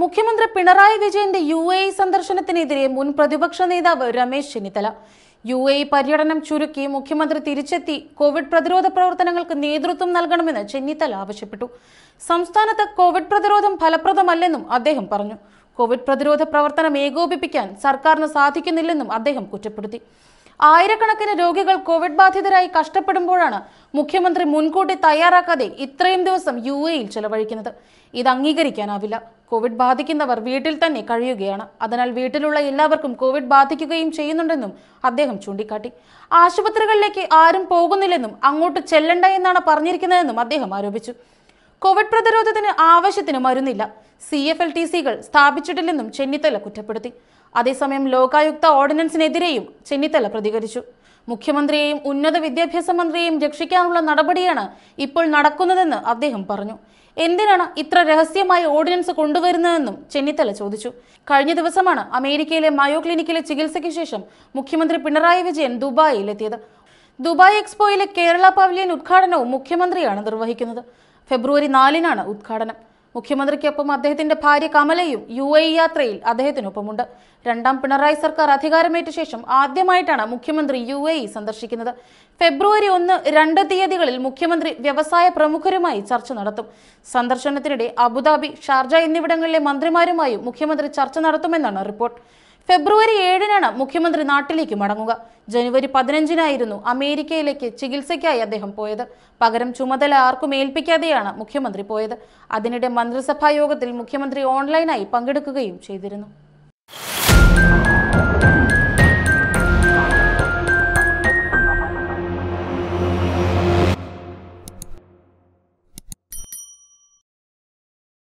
മുഖ്യമന്ത്രി പിണറായി വിജയന്റെ U A സന്ദർശനത്തിനെതിരെ മുൻ പ്രതിപക്ഷ നേതാവ് രമേശ് ചെന്നിത്തല യു എ പര്യടനം ചുരുക്കി മുഖ്യമന്ത്രി തിരിച്ചെത്തി കോവിഡ് പ്രതിരോധ പ്രവർത്തനങ്ങൾക്ക് നേതൃത്വം നൽകണമെന്ന് ചെന്നിത്തല ആവശ്യപ്പെട്ടു സംസ്ഥാനത്ത് കോവിഡ് പ്രതിരോധം ഫലപ്രദമല്ലെന്നും അദ്ദേഹം പറഞ്ഞു കോവിഡ് പ്രതിരോധ പ്രവർത്തനം ഏകോപിപ്പിക്കാൻ സർക്കാരിന് സാധിക്കുന്നില്ലെന്നും അദ്ദേഹം കുറ്റപ്പെടുത്തി ആയിരക്കണക്കിന് രോഗികൾ കോവിഡ് ബാധിതരായി കഷ്ടപ്പെടുമ്പോഴാണ് മുഖ്യമന്ത്രി മുൻകൂട്ടി തയ്യാറാക്കാതെ ഇത്രയും ദിവസം യു എയിൽ ചെലവഴിക്കുന്നത് ഇത് അംഗീകരിക്കാനാവില്ല കോവിഡ് ബാധിക്കുന്നവർ വീട്ടിൽ തന്നെ കഴിയുകയാണ് അതിനാൽ വീട്ടിലുള്ള എല്ലാവർക്കും കോവിഡ് ബാധിക്കുകയും ചെയ്യുന്നുണ്ടെന്നും അദ്ദേഹം ചൂണ്ടിക്കാട്ടി ആശുപത്രികളിലേക്ക് ആരും പോകുന്നില്ലെന്നും അങ്ങോട്ട് ചെല്ലണ്ട എന്നാണ് പറഞ്ഞിരിക്കുന്നതെന്നും അദ്ദേഹം ആരോപിച്ചു കോവിഡ് പ്രതിരോധത്തിന് ആവശ്യത്തിന് മരുന്നില്ല സി എഫ് എൽ ടി സികൾ സ്ഥാപിച്ചിട്ടില്ലെന്നും ചെന്നിത്തല കുറ്റപ്പെടുത്തി അതേസമയം ലോകായുക്ത ഓർഡിനൻസിനെതിരെയും ചെന്നിത്തല പ്രതികരിച്ചു മുഖ്യമന്ത്രിയെയും ഉന്നത വിദ്യാഭ്യാസ മന്ത്രിയെയും രക്ഷിക്കാനുള്ള നടപടിയാണ് ഇപ്പോൾ നടക്കുന്നതെന്ന് അദ്ദേഹം പറഞ്ഞു എന്തിനാണ് ഇത്ര രഹസ്യമായി ഓർഡിനൻസ് കൊണ്ടുവരുന്നതെന്നും ചെന്നിത്തല ചോദിച്ചു കഴിഞ്ഞ ദിവസമാണ് അമേരിക്കയിലെ മയോ ക്ലിനിക്കിലെ ചികിത്സയ്ക്ക് ശേഷം മുഖ്യമന്ത്രി പിണറായി വിജയൻ ദുബായിലെത്തിയത് ദുബായ് എക്സ്പോയിലെ കേരള പവലിയൻ ഉദ്ഘാടനവും മുഖ്യമന്ത്രിയാണ് നിർവഹിക്കുന്നത് ഫെബ്രുവരി നാലിനാണ് ഉദ്ഘാടനം മുഖ്യമന്ത്രിക്കൊപ്പം അദ്ദേഹത്തിന്റെ ഭാര്യ കമലയും യു എ യാത്രയിൽ അദ്ദേഹത്തിനൊപ്പമുണ്ട് രണ്ടാം പിണറായി സർക്കാർ അധികാരമേറ്റ ശേഷം ആദ്യമായിട്ടാണ് മുഖ്യമന്ത്രി യു എ ഇ സന്ദർശിക്കുന്നത് ഫെബ്രുവരി ഒന്ന് രണ്ട് തീയതികളിൽ മുഖ്യമന്ത്രി വ്യവസായ പ്രമുഖരുമായി ചർച്ച നടത്തും സന്ദർശനത്തിനിടെ അബുദാബി ഷാർജ എന്നിവിടങ്ങളിലെ മന്ത്രിമാരുമായും മുഖ്യമന്ത്രി ചർച്ച നടത്തുമെന്നാണ് റിപ്പോർട്ട് ഫെബ്രുവരി ഏഴിനാണ് മുഖ്യമന്ത്രി നാട്ടിലേക്ക് മടങ്ങുക ജനുവരി പതിനഞ്ചിനായിരുന്നു അമേരിക്കയിലേക്ക് ചികിത്സയ്ക്കായി അദ്ദേഹം പോയത് പകരം ചുമതല ആർക്കും ഏൽപ്പിക്കാതെയാണ് മുഖ്യമന്ത്രി പോയത് അതിനിടെ മന്ത്രിസഭാ യോഗത്തിൽ മുഖ്യമന്ത്രി ഓൺലൈനായി പങ്കെടുക്കുകയും ചെയ്തിരുന്നു